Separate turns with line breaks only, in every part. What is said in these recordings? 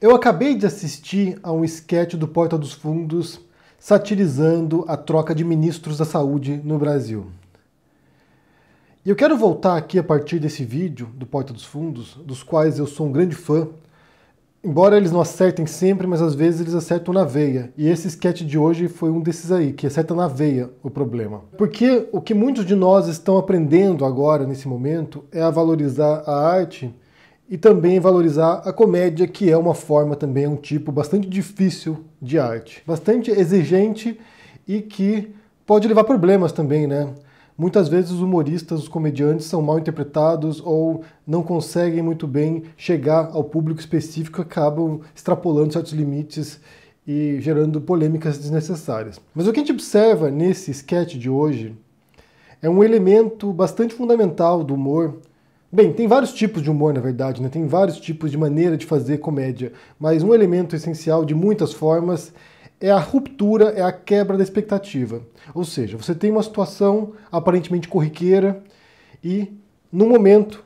Eu acabei de assistir a um esquete do Porta dos Fundos satirizando a troca de ministros da saúde no Brasil. E eu quero voltar aqui a partir desse vídeo do Porta dos Fundos, dos quais eu sou um grande fã, embora eles não acertem sempre, mas às vezes eles acertam na veia. E esse sketch de hoje foi um desses aí, que acerta na veia o problema. Porque o que muitos de nós estão aprendendo agora, nesse momento, é a valorizar a arte e também valorizar a comédia, que é uma forma também, é um tipo bastante difícil de arte, bastante exigente e que pode levar problemas também, né? Muitas vezes os humoristas, os comediantes são mal interpretados ou não conseguem muito bem chegar ao público específico, acabam extrapolando certos limites e gerando polêmicas desnecessárias. Mas o que a gente observa nesse sketch de hoje é um elemento bastante fundamental do humor, Bem, tem vários tipos de humor, na verdade, né? tem vários tipos de maneira de fazer comédia, mas um elemento essencial de muitas formas é a ruptura, é a quebra da expectativa. Ou seja, você tem uma situação aparentemente corriqueira e, no momento,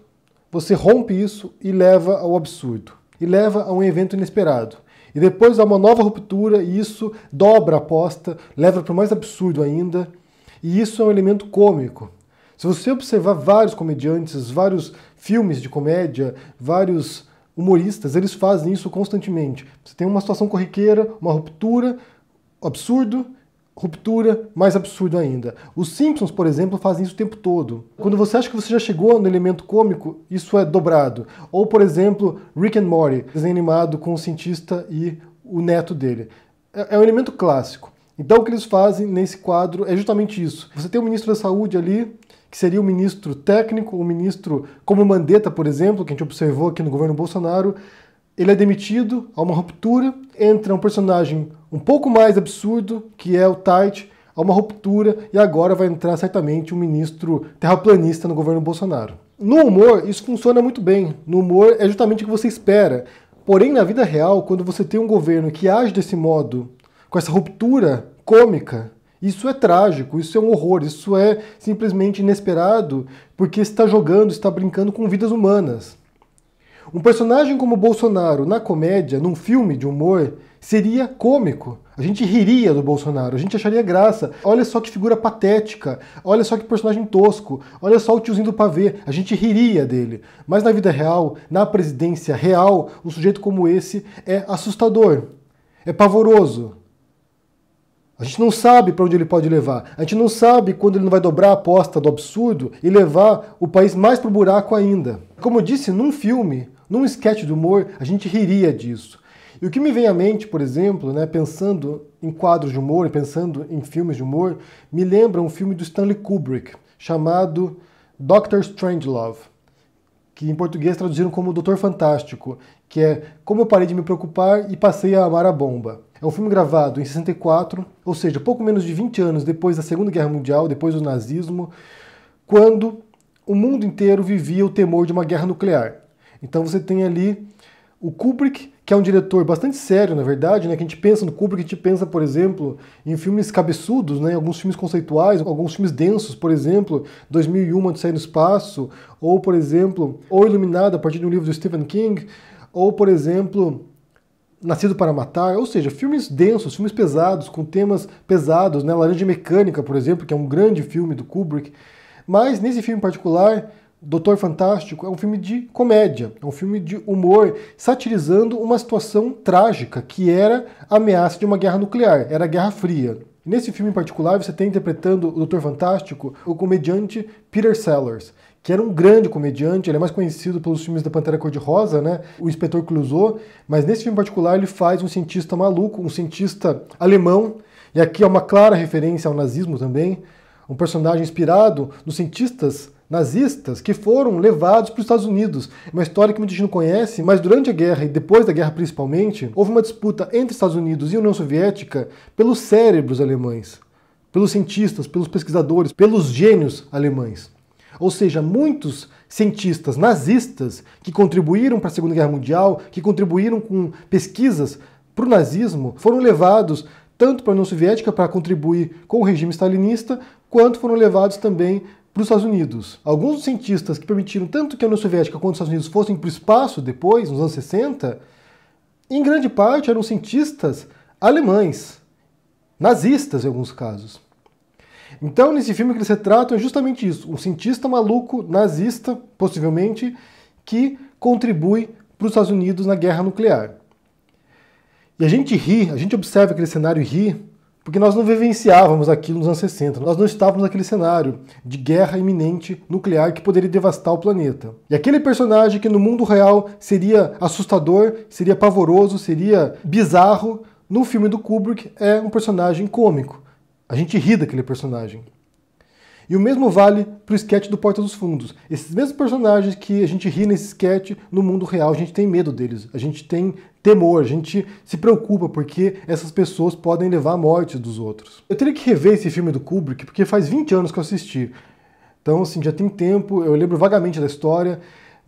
você rompe isso e leva ao absurdo, e leva a um evento inesperado. E depois há uma nova ruptura e isso dobra a aposta, leva para o mais absurdo ainda, e isso é um elemento cômico. Se você observar vários comediantes, vários filmes de comédia, vários humoristas, eles fazem isso constantemente. Você tem uma situação corriqueira, uma ruptura, absurdo, ruptura, mais absurdo ainda. Os Simpsons, por exemplo, fazem isso o tempo todo. Quando você acha que você já chegou no elemento cômico, isso é dobrado. Ou, por exemplo, Rick and Morty, desenho animado com o cientista e o neto dele. É, é um elemento clássico. Então, o que eles fazem nesse quadro é justamente isso. Você tem o ministro da Saúde ali, que seria o ministro técnico, o ministro como Mandetta, por exemplo, que a gente observou aqui no governo Bolsonaro, ele é demitido, há uma ruptura, entra um personagem um pouco mais absurdo, que é o Tait, há uma ruptura e agora vai entrar certamente um ministro terraplanista no governo Bolsonaro. No humor, isso funciona muito bem. No humor é justamente o que você espera. Porém, na vida real, quando você tem um governo que age desse modo, com essa ruptura cômica, isso é trágico, isso é um horror, isso é simplesmente inesperado, porque está jogando, está brincando com vidas humanas. Um personagem como Bolsonaro na comédia, num filme de humor, seria cômico. A gente riria do Bolsonaro, a gente acharia graça. Olha só que figura patética, olha só que personagem tosco, olha só o tiozinho do pavê, a gente riria dele. Mas na vida real, na presidência real, um sujeito como esse é assustador, é pavoroso. A gente não sabe para onde ele pode levar. A gente não sabe quando ele não vai dobrar a aposta do absurdo e levar o país mais para o buraco ainda. Como eu disse, num filme, num sketch do humor, a gente riria disso. E o que me vem à mente, por exemplo, né, pensando em quadros de humor, pensando em filmes de humor, me lembra um filme do Stanley Kubrick chamado Doctor Strangelove, que em português traduziram como Doutor Fantástico, que é Como eu parei de me preocupar e passei a amar a bomba. É um filme gravado em 64, ou seja, pouco menos de 20 anos depois da Segunda Guerra Mundial, depois do nazismo, quando o mundo inteiro vivia o temor de uma guerra nuclear. Então você tem ali o Kubrick, que é um diretor bastante sério, na verdade, né? Que a gente pensa no Kubrick, a gente pensa, por exemplo, em filmes cabeçudos, né? Alguns filmes conceituais, alguns filmes densos, por exemplo, 2001, Odisseia no Espaço, ou, por exemplo, O Iluminado, a partir de um livro do Stephen King, ou, por exemplo, Nascido para Matar, ou seja, filmes densos, filmes pesados, com temas pesados, né? Laranja Mecânica, por exemplo, que é um grande filme do Kubrick. Mas nesse filme em particular, Doutor Fantástico é um filme de comédia, é um filme de humor, satirizando uma situação trágica que era a ameaça de uma guerra nuclear, era a Guerra Fria. Nesse filme em particular, você tem interpretando o Doutor Fantástico o comediante Peter Sellers que era um grande comediante, ele é mais conhecido pelos filmes da Pantera Cor-de-Rosa, né? O Inspetor Clouseau, mas nesse filme particular ele faz um cientista maluco, um cientista alemão, e aqui é uma clara referência ao nazismo também, um personagem inspirado nos cientistas nazistas que foram levados para os Estados Unidos. É uma história que muita gente não conhece, mas durante a guerra e depois da guerra principalmente, houve uma disputa entre Estados Unidos e União Soviética pelos cérebros alemães, pelos cientistas, pelos pesquisadores, pelos gênios alemães. Ou seja, muitos cientistas nazistas que contribuíram para a Segunda Guerra Mundial, que contribuíram com pesquisas para o nazismo, foram levados tanto para a União Soviética para contribuir com o regime stalinista, quanto foram levados também para os Estados Unidos. Alguns cientistas que permitiram tanto que a União Soviética quanto os Estados Unidos fossem para o espaço depois, nos anos 60, em grande parte eram cientistas alemães, nazistas em alguns casos. Então, nesse filme que eles retratam é justamente isso: um cientista maluco, nazista, possivelmente, que contribui para os Estados Unidos na guerra nuclear. E a gente ri, a gente observa aquele cenário e ri, porque nós não vivenciávamos aquilo nos anos 60. Nós não estávamos naquele cenário de guerra iminente nuclear que poderia devastar o planeta. E aquele personagem que no mundo real seria assustador, seria pavoroso, seria bizarro, no filme do Kubrick é um personagem cômico. A gente ri daquele personagem. E o mesmo vale para o sketch do Porta dos Fundos. Esses mesmos personagens que a gente ri nesse sketch, no mundo real a gente tem medo deles, a gente tem temor, a gente se preocupa porque essas pessoas podem levar à morte dos outros. Eu teria que rever esse filme do Kubrick porque faz 20 anos que eu assisti. Então, assim, já tem tempo, eu lembro vagamente da história,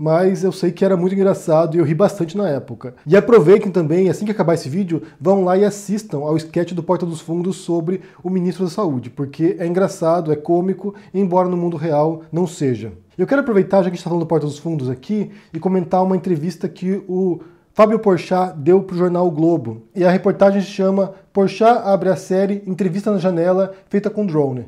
mas eu sei que era muito engraçado e eu ri bastante na época. E aproveitem também, assim que acabar esse vídeo, vão lá e assistam ao sketch do Porta dos Fundos sobre o ministro da Saúde, porque é engraçado, é cômico, embora no mundo real não seja. Eu quero aproveitar, já que a gente está falando do Porta dos Fundos aqui, e comentar uma entrevista que o Fábio Porchat deu para o jornal o Globo. E a reportagem se chama Porchat abre a série Entrevista na Janela, feita com drone.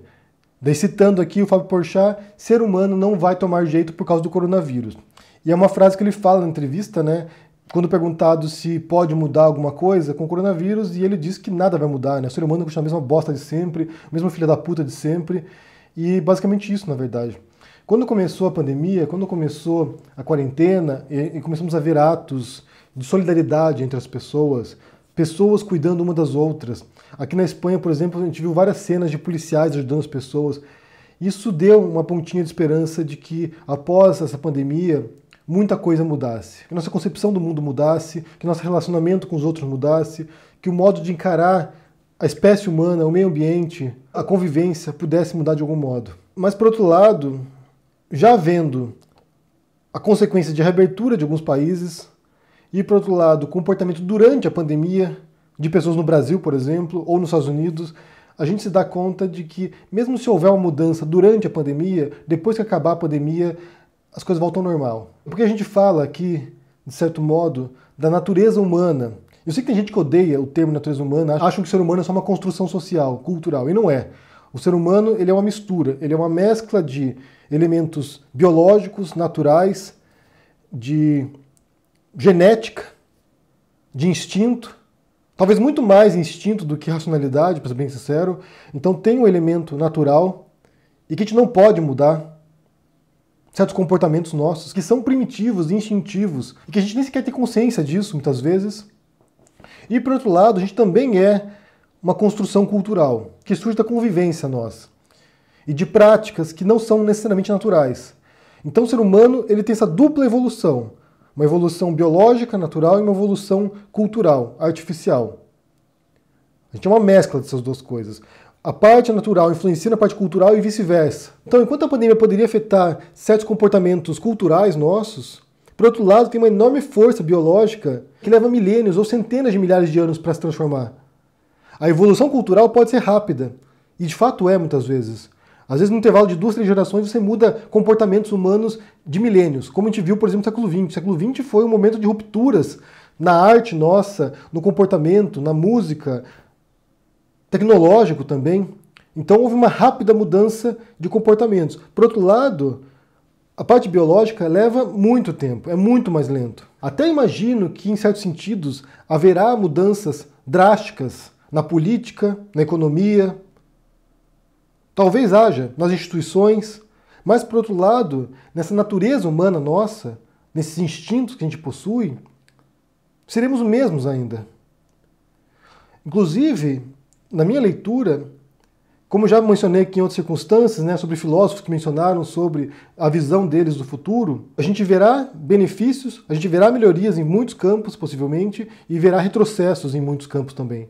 Daí citando aqui o Fábio Porchat, ser humano não vai tomar jeito por causa do coronavírus. E é uma frase que ele fala na entrevista, né? Quando perguntado se pode mudar alguma coisa com o coronavírus, e ele diz que nada vai mudar, né? O ser humano continua a mesma bosta de sempre, a mesma filha da puta de sempre. E basicamente isso, na verdade. Quando começou a pandemia, quando começou a quarentena e, começamos a ver atos de solidariedade entre as pessoas, pessoas cuidando uma das outras. Aqui na Espanha, por exemplo, a gente viu várias cenas de policiais ajudando as pessoas. Isso deu uma pontinha de esperança de que após essa pandemia muita coisa mudasse, que nossa concepção do mundo mudasse, que nosso relacionamento com os outros mudasse, que o modo de encarar a espécie humana, o meio ambiente, a convivência pudesse mudar de algum modo. Mas por outro lado, já vendo a consequência de reabertura de alguns países, e, por outro lado, comportamento durante a pandemia de pessoas no Brasil, por exemplo, ou nos Estados Unidos, a gente se dá conta de que, mesmo se houver uma mudança durante a pandemia, depois que acabar a pandemia, as coisas voltam ao normal. Porque a gente fala aqui, de certo modo, da natureza humana. Eu sei que tem gente que odeia o termo natureza humana, acham que o ser humano é só uma construção social, cultural, e não é. O ser humano ele é uma mistura, ele é uma mescla de elementos biológicos, naturais, de genética, de instinto, talvez muito mais instinto do que racionalidade, para ser bem sincero. Então tem um elemento natural e que a gente não pode mudar certos comportamentos nossos que são primitivos, instintivos e que a gente nem sequer tem consciência disso muitas vezes. E por outro lado, a gente também é uma construção cultural que surge da convivência nossa e de práticas que não são necessariamente naturais. Então o ser humano ele tem essa dupla evolução uma evolução biológica, natural, e uma evolução cultural, artificial. A gente é uma mescla dessas duas coisas. A parte natural influencia na parte cultural e vice-versa. Então, enquanto a pandemia poderia afetar certos comportamentos culturais nossos, por outro lado, tem uma enorme força biológica que leva milênios ou centenas de milhares de anos para se transformar. A evolução cultural pode ser rápida, e de fato é muitas vezes, às vezes, no intervalo de duas, três gerações, você muda comportamentos humanos de milênios, como a gente viu, por exemplo, no século XX. O século XX foi um momento de rupturas na arte nossa, no comportamento, na música, tecnológico também. Então, houve uma rápida mudança de comportamentos. Por outro lado, a parte biológica leva muito tempo, é muito mais lento. Até imagino que, em certos sentidos, haverá mudanças drásticas na política, na economia, Talvez haja nas instituições, mas por outro lado, nessa natureza humana nossa, nesses instintos que a gente possui, seremos os mesmos ainda. Inclusive, na minha leitura, como já mencionei aqui em outras circunstâncias, né, sobre filósofos que mencionaram sobre a visão deles do futuro, a gente verá benefícios, a gente verá melhorias em muitos campos, possivelmente, e verá retrocessos em muitos campos também.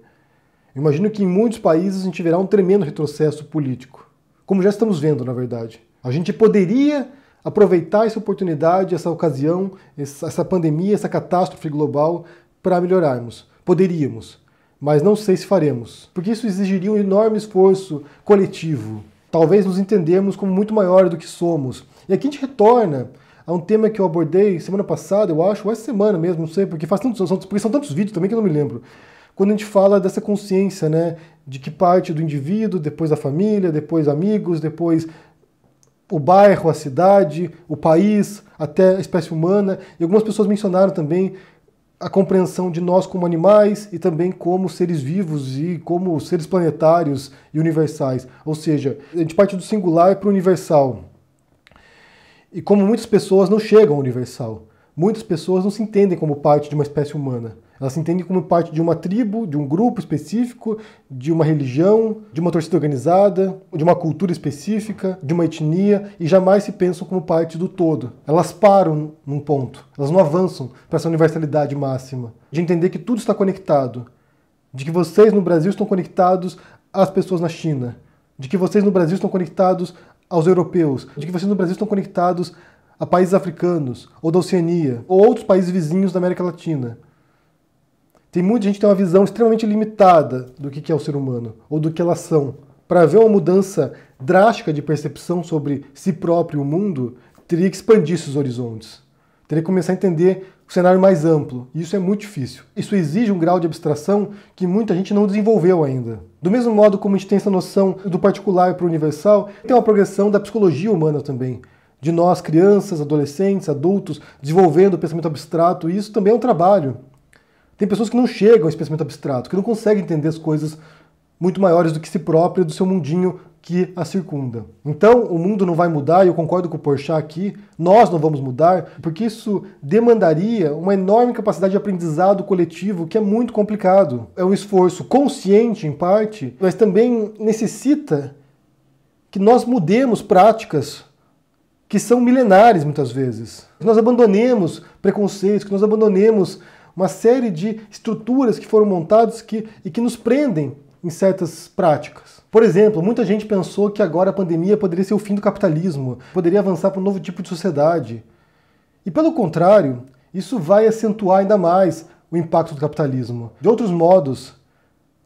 Imagino que em muitos países a gente verá um tremendo retrocesso político, como já estamos vendo, na verdade. A gente poderia aproveitar essa oportunidade, essa ocasião, essa pandemia, essa catástrofe global para melhorarmos. Poderíamos, mas não sei se faremos, porque isso exigiria um enorme esforço coletivo. Talvez nos entendemos como muito maior do que somos. E aqui a gente retorna a um tema que eu abordei semana passada, eu acho, ou essa semana mesmo, não sei, porque faz tantos, porque são tantos vídeos também que eu não me lembro quando a gente fala dessa consciência, né, de que parte do indivíduo, depois a família, depois amigos, depois o bairro, a cidade, o país, até a espécie humana. E algumas pessoas mencionaram também a compreensão de nós como animais e também como seres vivos e como seres planetários e universais. Ou seja, a gente parte do singular para o universal. E como muitas pessoas não chegam ao universal, muitas pessoas não se entendem como parte de uma espécie humana. Ela se entende como parte de uma tribo, de um grupo específico, de uma religião, de uma torcida organizada, de uma cultura específica, de uma etnia e jamais se pensam como parte do todo. Elas param num ponto, elas não avançam para essa universalidade máxima, de entender que tudo está conectado, de que vocês no Brasil estão conectados às pessoas na China, de que vocês no Brasil estão conectados aos europeus, de que vocês no Brasil estão conectados a países africanos, ou da Oceania, ou outros países vizinhos da América Latina. Tem muita gente que tem uma visão extremamente limitada do que é o ser humano ou do que elas são. Para ver uma mudança drástica de percepção sobre si próprio e o mundo, teria que expandir esses horizontes. Teria que começar a entender o cenário mais amplo. E isso é muito difícil. Isso exige um grau de abstração que muita gente não desenvolveu ainda. Do mesmo modo como a gente tem essa noção do particular para o universal, tem uma progressão da psicologia humana também de nós, crianças, adolescentes, adultos, desenvolvendo o pensamento abstrato, e isso também é um trabalho. Tem pessoas que não chegam ao pensamento abstrato, que não conseguem entender as coisas muito maiores do que si própria, do seu mundinho que a circunda. Então, o mundo não vai mudar, e eu concordo com o Porchat aqui, nós não vamos mudar, porque isso demandaria uma enorme capacidade de aprendizado coletivo, que é muito complicado. É um esforço consciente, em parte, mas também necessita que nós mudemos práticas que são milenares muitas vezes. Que nós abandonemos preconceitos, que nós abandonemos uma série de estruturas que foram montadas que, e que nos prendem em certas práticas. Por exemplo, muita gente pensou que agora a pandemia poderia ser o fim do capitalismo, poderia avançar para um novo tipo de sociedade. E pelo contrário, isso vai acentuar ainda mais o impacto do capitalismo. De outros modos,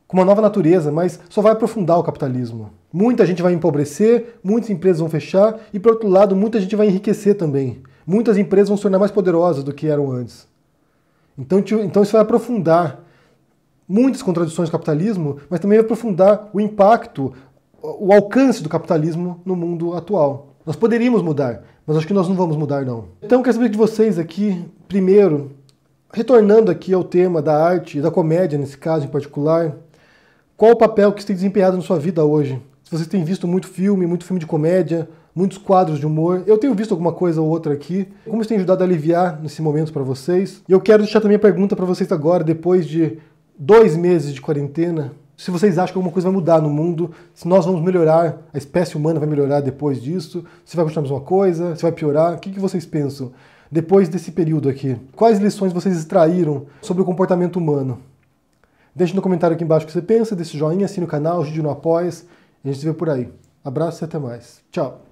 com uma nova natureza, mas só vai aprofundar o capitalismo. Muita gente vai empobrecer, muitas empresas vão fechar e, por outro lado, muita gente vai enriquecer também. Muitas empresas vão se tornar mais poderosas do que eram antes. Então, então isso vai aprofundar muitas contradições do capitalismo, mas também vai aprofundar o impacto, o alcance do capitalismo no mundo atual. Nós poderíamos mudar, mas acho que nós não vamos mudar não. Então quero saber de vocês aqui, primeiro, retornando aqui ao tema da arte e da comédia nesse caso em particular, qual o papel que você tem desempenhado na sua vida hoje? Se vocês têm visto muito filme, muito filme de comédia, muitos quadros de humor. Eu tenho visto alguma coisa ou outra aqui. Como isso tem ajudado a aliviar nesse momento para vocês? E eu quero deixar também a pergunta para vocês agora, depois de dois meses de quarentena, se vocês acham que alguma coisa vai mudar no mundo, se nós vamos melhorar, a espécie humana vai melhorar depois disso, se vai continuar a mesma coisa, se vai piorar, o que, que vocês pensam depois desse período aqui? Quais lições vocês extraíram sobre o comportamento humano? Deixe no comentário aqui embaixo o que você pensa, deixe joinha, assine o canal, ajude no Após, e a gente se vê por aí. Abraço e até mais. Tchau!